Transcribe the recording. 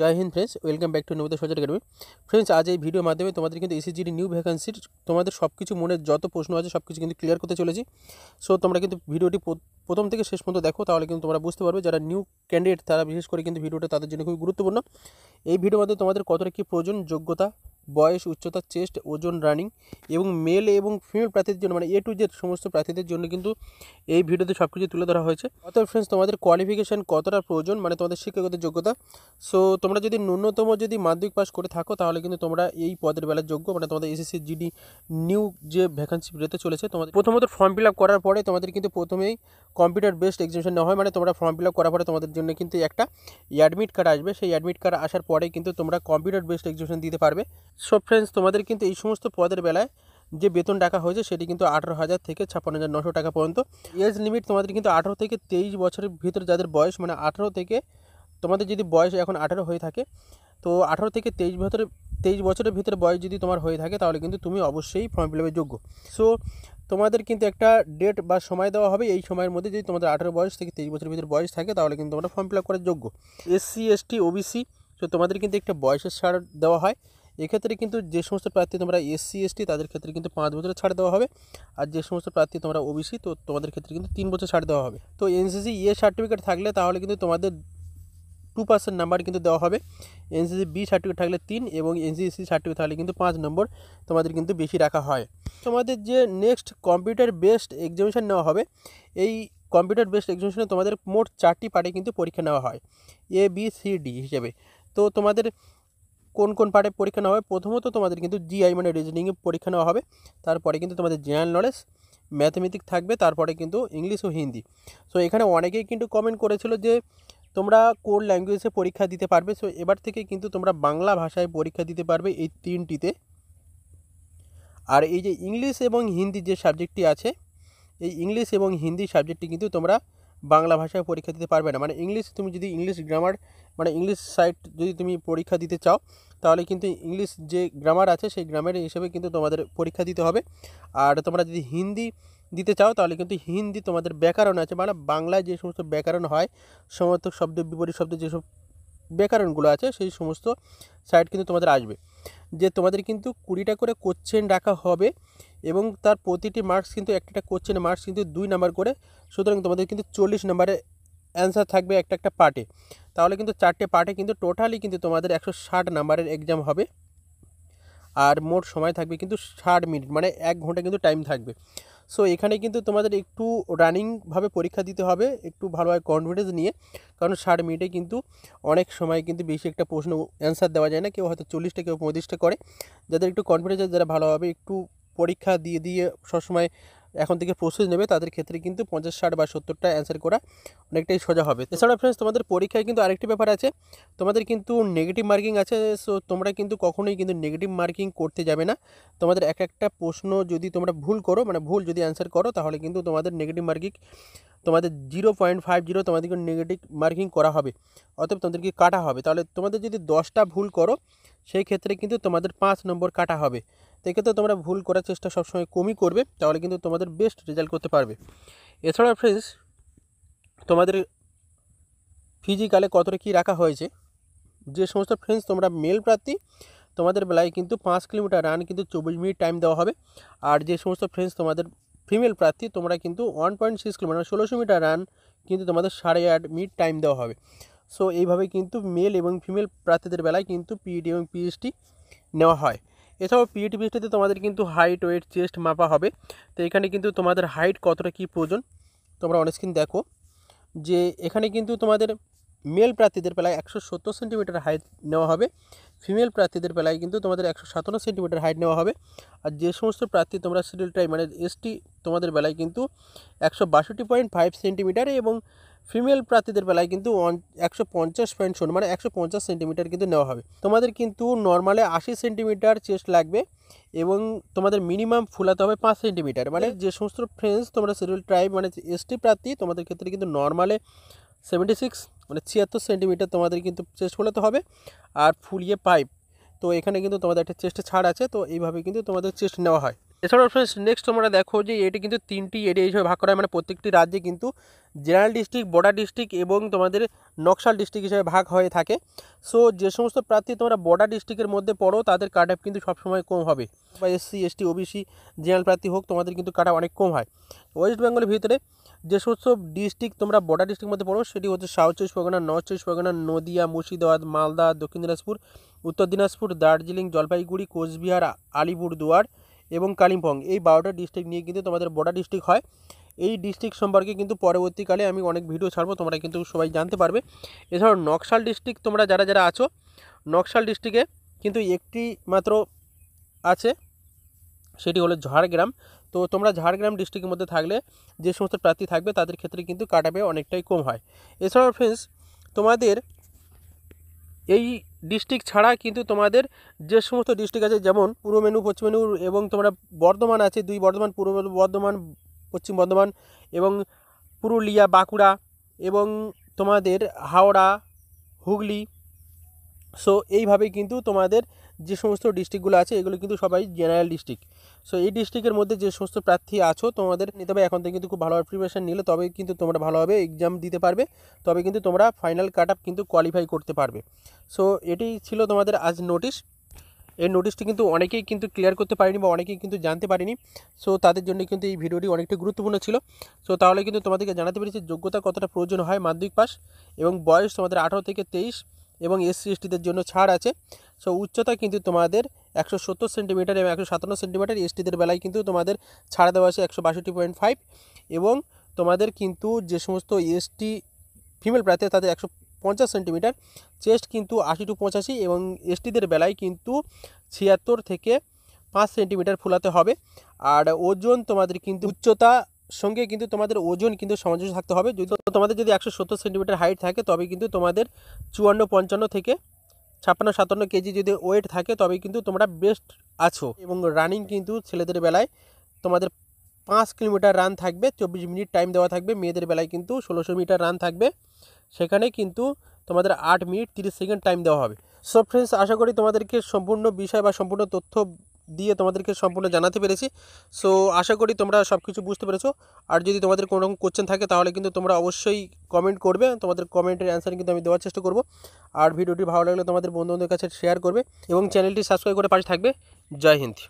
জয় হিন্দ friends welcome back to Nabita Sajar academy friends আজ এই ভিডিওর মাধ্যমে তোমাদের কিন্তু এসিজিডি নিউ ভ্যাকান্সির তোমাদের সব কিছু মনে যত প্রশ্ন আছে সব কিছু কিন্তু ক্লিয়ার করতে চলেছি সো তোমরা কিন্তু ভিডিওটি প্রথম থেকে শেষ পর্যন্ত দেখো তাহলে কিন্তু তোমরা বুঝতে পারবে যারা নিউ ক্যান্ডিডেট তারা বিশেষ করে কিন্তু ভিডিওটা তাদের জন্য খুবই গুরুত্বপূর্ণ এই ভিডিওর মাধ্যমে তোমাদের কতটা কী প্রয়োজন যোগ্যতা বয়স উচ্চতা চেস্ট ওজন রানিং এবং মেল এবং ফিমেল প্রার্থীদের জন্য মানে এ টু জেড সমস্ত প্রার্থীদের জন্য কিন্তু এই ভিডিওতে সব কিছু তুলে ধরা হয়েছে অত ফ্রেন্ডস তোমাদের কোয়ালিফিকেশান কতটা প্রয়োজন মানে তোমাদের শিক্ষাগত যোগ্যতা সো তোমরা যদি ন্যূনতম যদি মাধ্যমিক পাস করে থাকো তাহলে কিন্তু তোমরা এই পদের বেলার যোগ্য মানে তোমাদের এসএসসি জিডি নিউ যে ভ্যাকান্সি বেরোতে চলেছে তোমাদের প্রথমত ফর্ম ফিল আপ করার পরে তোমাদের কিন্তু প্রথমেই কম্পিউটার বেসড এক্সামিশন নেওয়া হয় মানে তোমরা ফর্ম ফিল আপ করার পরে তোমাদের জন্য কিন্তু একটা অ্যাডমিট কার্ড আসবে সেই অ্যাডমিট কার্ড আসার পরে কিন্তু তোমরা কম্পিউটার বেসড এক্সিবিশন দিতে পারবে সব ফ্রেন্ডস তোমাদের কিন্তু এই সমস্ত পদের বেলায় যে বেতন টাকা হয়েছে সেটি কিন্তু আঠারো হাজার থেকে ছাপ্পান্ন হাজার নশো টাকা পর্যন্ত এজ লিমিট তোমাদের কিন্তু আঠারো থেকে তেইশ বছরের ভিতরে যাদের বয়স মানে আঠারো থেকে তোমাদের যদি বয়স এখন আঠারো হয়ে থাকে তো আঠারো থেকে তেইশ ভিতরে তেইশ বছরের ভিতরে বয়স যদি তোমার হয়ে থাকে তাহলে কিন্তু তুমি অবশ্যই ফর্ম ফিল যোগ্য সো তোমাদের কিন্তু একটা ডেট বা সময় দেওয়া হবে এই সময়ের মধ্যে যদি তোমাদের আঠেরো বয়স থেকে তেইশ বছরের ভিতরে বয়স থাকে তাহলে কিন্তু তোমরা ফর্ম ফিল করার যোগ্য এসসি এসটি ওবিসি তো তোমাদের কিন্তু একটা বয়সের ছাড় দেওয়া হয় এক্ষেত্রে কিন্তু যে সমস্ত প্রার্থী তোমরা এসসি এসটি তাদের ক্ষেত্রে কিন্তু পাঁচ বছরের ছাড় দেওয়া হবে আর যে সমস্ত প্রার্থী তোমরা ওবিসি তো তোমাদের ক্ষেত্রে কিন্তু তিন বছর ছাড় দেওয়া হবে তো এনসিসি এ সার্টিফিকেট থাকলে তাহলে কিন্তু তোমাদের টু পার্সেন্ট নাম্বার কিন্তু দেওয়া হবে এনসিসি বি সার্টিফিকেট থাকলে তিন এবং এনসিসি সার্টিফিকেট থাকলে কিন্তু পাঁচ নম্বর তোমাদের কিন্তু বেশি রাখা হয় তোমাদের যে নেক্সট কম্পিউটার বেসড এক্সামিশান নেওয়া হবে এই কম্পিউটার বেসড এক্সামিশানে তোমাদের মোট চারটি পার্টে কিন্তু পরীক্ষা নেওয়া হয় এ বি সি ডি হিসেবে তো তোমাদের কোন কোন পার্টে পরীক্ষা নেওয়া হবে প্রথমত তোমাদের কিন্তু জিআই মানে রিজনিংয়ে পরীক্ষা নেওয়া হবে তারপরে কিন্তু তোমাদের জেনারেল নলেজ ম্যাথামেটিক থাকবে তারপরে কিন্তু ইংলিশ ও হিন্দি সো এখানে অনেকেই কিন্তু কমেন্ট করেছিল যে তোমরা কোন ল্যাঙ্গুয়েজে পরীক্ষা দিতে পারবে সো এবার থেকে কিন্তু তোমরা বাংলা ভাষায় পরীক্ষা দিতে পারবে এই তিনটিতে আর এই যে ইংলিশ এবং হিন্দি যে সাবজেক্টটি আছে এই ইংলিশ এবং হিন্দি সাবজেক্টটি কিন্তু তোমরা বাংলা ভাষায় পরীক্ষা দিতে পারবে না মানে ইংলিশ তুমি যদি ইংলিশ গ্রামার মানে ইংলিশ সাইট যদি তুমি পরীক্ষা দিতে চাও তাহলে কিন্তু ইংলিশ যে গ্রামার আছে সেই গ্রামার হিসেবে কিন্তু তোমাদের পরীক্ষা দিতে হবে আর তোমরা যদি হিন্দি দিতে চাও তাহলে কিন্তু হিন্দি তোমাদের ব্যাকরণ আছে মানে বাংলায় যে সমস্ত ব্যাকরণ হয় সমর্থক শব্দ বিপরীত শব্দ যেসব ব্যাকরণগুলো আছে সেই সমস্ত সাইট কিন্তু তোমাদের আসবে যে তোমাদের কিন্তু কুড়িটা করে কোশ্চেন রাখা হবে এবং তার প্রতিটি মার্কস কিন্তু একটা কোশ্চেন মার্কস কিন্তু দুই নাম্বার করে সুতরাং তোমাদের কিন্তু চল্লিশ নাম্বারে অ্যান্সার থাকবে একটা একটা পার্টে তাহলে কিন্তু চারটে পার্টে কিন্তু টোটালি কিন্তু তোমাদের একশো ষাট নাম্বারের এক্সাম হবে আর মোট সময় থাকবে কিন্তু ষাট মিনিট মানে এক ঘন্টা কিন্তু টাইম থাকবে সো এখানে কিন্তু তোমাদের একটু রানিংভাবে পরীক্ষা দিতে হবে একটু ভালোভাবে কনফিডেন্স নিয়ে কারণ ষাট মিনিটে কিন্তু অনেক সময় কিন্তু বেশি একটা প্রশ্ন অ্যান্সার দেওয়া যায় না কেউ হয়তো চল্লিশটা কেউ পঁয়ত্রিশটা করে যাদের একটু কনফিডেন্স যারা ভালোভাবে একটু পরীক্ষা দিয়ে দিয়ে সবসময় এখন থেকে প্রস্তুতি নেবে তাদের ক্ষেত্রে কিন্তু পঞ্চাশ ষাট বা সত্তরটা অ্যান্সার করা অনেকটাই সোজা হবে এছাড়া ফ্রেন্ডস তোমাদের পরীক্ষায় কিন্তু আরেকটি ব্যাপার আছে তোমাদের কিন্তু নেগেটিভ মার্কিং আছে সো তোমরা কিন্তু কখনোই কিন্তু নেগেটিভ মার্কিং করতে যাবে না তোমাদের এক একটা প্রশ্ন যদি তোমরা ভুল করো মানে ভুল যদি অ্যান্সার করো তাহলে কিন্তু তোমাদের নেগেটিভ মার্কিং তোমাদের জিরো পয়েন্ট ফাইভ জিরো তোমাদেরকে নেগেটিভ মার্কিং করা হবে অতএব তোমাদেরকে কাটা হবে তাহলে তোমাদের যদি দশটা ভুল করো সেই ক্ষেত্রে কিন্তু তোমাদের পাঁচ নম্বর কাটা হবে এক্ষেত্রে তোমরা ভুল করার চেষ্টা সবসময় কমই করবে তাহলে কিন্তু তোমাদের বেস্ট রেজাল্ট করতে পারবে এছাড়া ফ্রেন্ডস তোমাদের ফিজিক্যালে কতটা কী রাখা হয়েছে যে সমস্ত ফ্রেন্ডস তোমরা মেল প্রার্থী তোমাদের বেলায় কিন্তু পাঁচ কিলোমিটার রান কিন্তু চব্বিশ মিনিট টাইম দেওয়া হবে আর যে সমস্ত ফ্রেন্ডস তোমাদের ফিমেল প্রার্থী তোমরা কিন্তু ওয়ান পয়েন্ট সিক্স কিলোমিটার মানে ষোলোশো মিটার রান কিন্তু তোমাদের সাড়ে আট মিনিট টাইম দেওয়া হবে সো এইভাবে কিন্তু মেল এবং ফিমেল প্রার্থীদের বেলায় কিন্তু পিইটি এবং পিএইচটি নেওয়া হয় এছাড়াও পিইটি পিএইচটিতে তোমাদের কিন্তু হাইট ওয়েট চেস্ট মাপা হবে তো এখানে কিন্তু তোমাদের হাইট কতটা কী প্রয়োজন তোমরা স্ক্রিন দেখো যে এখানে কিন্তু তোমাদের মেল প্রার্থীদের বেলায় একশো সত্তর সেন্টিমিটার হাইট নেওয়া হবে ফিমেল প্রার্থীদের বেলায় কিন্তু তোমাদের একশো সাতান্ন সেন্টিমিটার হাইট নেওয়া হবে আর যে সমস্ত প্রার্থী তোমরা শিডিউল ট্রাই মানে এসটি তোমাদের বেলায় কিন্তু একশো বাষট্টি পয়েন্ট ফাইভ সেন্টিমিটার এবং ফিমেল প্রার্থীদের বেলায় কিন্তু একশো পঞ্চাশ পয়েন্ট শূন্য মানে একশো পঞ্চাশ সেন্টিমিটার কিন্তু নেওয়া হবে তোমাদের কিন্তু নর্মালে আশি সেন্টিমিটার চেস্ট লাগবে এবং তোমাদের মিনিমাম ফুলাতে হবে পাঁচ সেন্টিমিটার মানে যে সমস্ত ফ্রেন্ডস তোমরা শিডিউল ট্রাইব মানে এসটি প্রার্থী তোমাদের ক্ষেত্রে কিন্তু নর্মালে সেভেন্টি সিক্স মানে ছিয়াত্তর সেন্টিমিটার তোমাদের কিন্তু চেস্ট ফোলাতে হবে আর ফুলিয়ে পাইপ তো এখানে কিন্তু তোমাদের একটা চেস্টে ছাড় আছে তো এইভাবে কিন্তু তোমাদের চেস্ট নেওয়া হয় এছাড়াও ফ্রেন্ডস নেক্সট তোমরা দেখো যে এটি কিন্তু তিনটি এরিয়া হিসেবে ভাগ করা হয় মানে প্রত্যেকটি রাজ্যে কিন্তু জেনারেল ডিস্ট্রিক্ট বর্ডার ডিস্ট্রিক্ট এবং তোমাদের নকশাল ডিস্ট্রিক্ট হিসেবে ভাগ হয়ে থাকে সো যে সমস্ত প্রার্থী তোমরা বর্ডার ডিস্ট্রিক্টের মধ্যে পড়ো তাদের কাট অফ কিন্তু সবসময় কম হবে বা এসসি এসটি ওবিসি জেনারেল প্রার্থী হোক তোমাদের কিন্তু কাট অনেক কম হয় ওয়েস্ট বেঙ্গলের ভিতরে যে সমস্ত ডিস্ট্রিক্ট তোমরা বর্ডার ডিস্ট্রিক্ট মধ্যে পড়ো সেটি হচ্ছে সাউথ চব্বিশ পরগনা নর্থ চব্বিশ পরগনা নদিয়া মুর্শিদাবাদ মালদা দক্ষিণ দিনাজপুর উত্তর দিনাজপুর দার্জিলিং জলপাইগুড়ি কোচবিহার আলিপুরদুয়ার এবং কালিম্পং এই বারোটা ডিস্ট্রিক্ট নিয়ে কিন্তু তোমাদের বর্ডার ডিস্ট্রিক্ট হয় এই ডিস্ট্রিক্ট সম্পর্কে কিন্তু পরবর্তীকালে আমি অনেক ভিডিও ছাড়বো তোমরা কিন্তু সবাই জানতে পারবে এছাড়াও নকশাল ডিস্ট্রিক্ট তোমরা যারা যারা আছো নকশাল ডিস্ট্রিক্টে কিন্তু একটি মাত্র আছে সেটি হলো ঝাড়গ্রাম তো তোমরা ঝাড়গ্রাম ডিস্ট্রিক্টের মধ্যে থাকলে যে সমস্ত প্রার্থী থাকবে তাদের ক্ষেত্রে কিন্তু কাটাবে অনেকটাই কম হয় এছাড়াও ফ্রেন্ডস তোমাদের এই ডিস্ট্রিক্ট ছাড়া কিন্তু তোমাদের যে সমস্ত ডিস্ট্রিক্ট আছে যেমন পূর্ব মেনু পশ্চিম মেনু এবং তোমরা বর্ধমান আছে দুই বর্ধমান পূর্ব বর্ধমান পশ্চিম বর্ধমান এবং পুরুলিয়া বাঁকুড়া এবং তোমাদের হাওড়া হুগলি সো এইভাবেই কিন্তু তোমাদের যে সমস্ত ডিস্ট্রিক্টগুলো আছে এগুলো কিন্তু সবাই জেনারেল ডিস্ট্রিক্ট সো এই ডিস্ট্রিক্টের মধ্যে যে সমস্ত প্রার্থী আছো তোমাদের নিতে হবে এখন থেকে কিন্তু খুব ভালোভাবে প্রিপারেশান নিলে তবে কিন্তু তোমরা ভালোভাবে এক্সাম দিতে পারবে তবে কিন্তু তোমরা ফাইনাল কাট আপ কিন্তু কোয়ালিফাই করতে পারবে সো এটি ছিল তোমাদের আজ নোটিশ এই নোটিশটি কিন্তু অনেকেই কিন্তু ক্লিয়ার করতে পারেনি বা অনেকেই কিন্তু জানতে পারেনি সো তাদের জন্য কিন্তু এই ভিডিওটি অনেকটা গুরুত্বপূর্ণ ছিল সো তাহলে কিন্তু তোমাদেরকে জানাতে পেরেছি যোগ্যতা কতটা প্রয়োজন হয় মাধ্যমিক পাস এবং বয়স তোমাদের আঠারো থেকে তেইশ এবং এসসি এসটিদের জন্য ছাড় আছে সো উচ্চতা কিন্তু তোমাদের একশো সত্তর সেন্টিমিটার এবং একশো সাতান্ন সেন্টিমিটার এসটিদের বেলায় কিন্তু তোমাদের ছাড় দেওয়া আছে একশো বাষট্টি পয়েন্ট ফাইভ এবং তোমাদের কিন্তু যে সমস্ত এসটি ফিমেল প্রার্থী তাদের একশো পঞ্চাশ সেন্টিমিটার চেস্ট কিন্তু আশি টু পঁচাশি এবং এসটিদের বেলায় কিন্তু ছিয়াত্তর থেকে পাঁচ সেন্টিমিটার ফুলাতে হবে আর ওজন তোমাদের কিন্তু উচ্চতা সঙ্গে কিন্তু তোমাদের ওজন কিন্তু সামঞ্জস্য থাকতে হবে যদি তোমাদের যদি একশো সত্তর সেন্টিমিটার হাইট থাকে তবে কিন্তু তোমাদের চুয়ান্ন পঞ্চান্ন থেকে ছাপ্পান্ন সাতান্ন কেজি যদি ওয়েট থাকে তবে কিন্তু তোমরা বেস্ট আছো এবং রানিং কিন্তু ছেলেদের বেলায় তোমাদের পাঁচ কিলোমিটার রান থাকবে চব্বিশ মিনিট টাইম দেওয়া থাকবে মেয়েদের বেলায় কিন্তু ষোলোশো মিটার রান থাকবে সেখানে কিন্তু তোমাদের আট মিনিট তিরিশ সেকেন্ড টাইম দেওয়া হবে সব ফ্রেন্ডস আশা করি তোমাদেরকে সম্পূর্ণ বিষয় বা সম্পূর্ণ তথ্য দিয়ে তোমাদেরকে সম্পূর্ণ জানাতে পেরেছি সো আশা করি তোমরা সব কিছু বুঝতে পেরেছো আর যদি তোমাদের কোনো রকম কোশ্চেন থাকে তাহলে কিন্তু তোমরা অবশ্যই কমেন্ট করবে তোমাদের কমেন্টের অ্যান্সার কিন্তু আমি দেওয়ার চেষ্টা করবো আর ভিডিওটি ভালো লাগলে তোমাদের বন্ধু বন্ধুদের কাছে শেয়ার করবে এবং চ্যানেলটি সাবস্ক্রাইব করে পাশে থাকবে জয় হিন্দ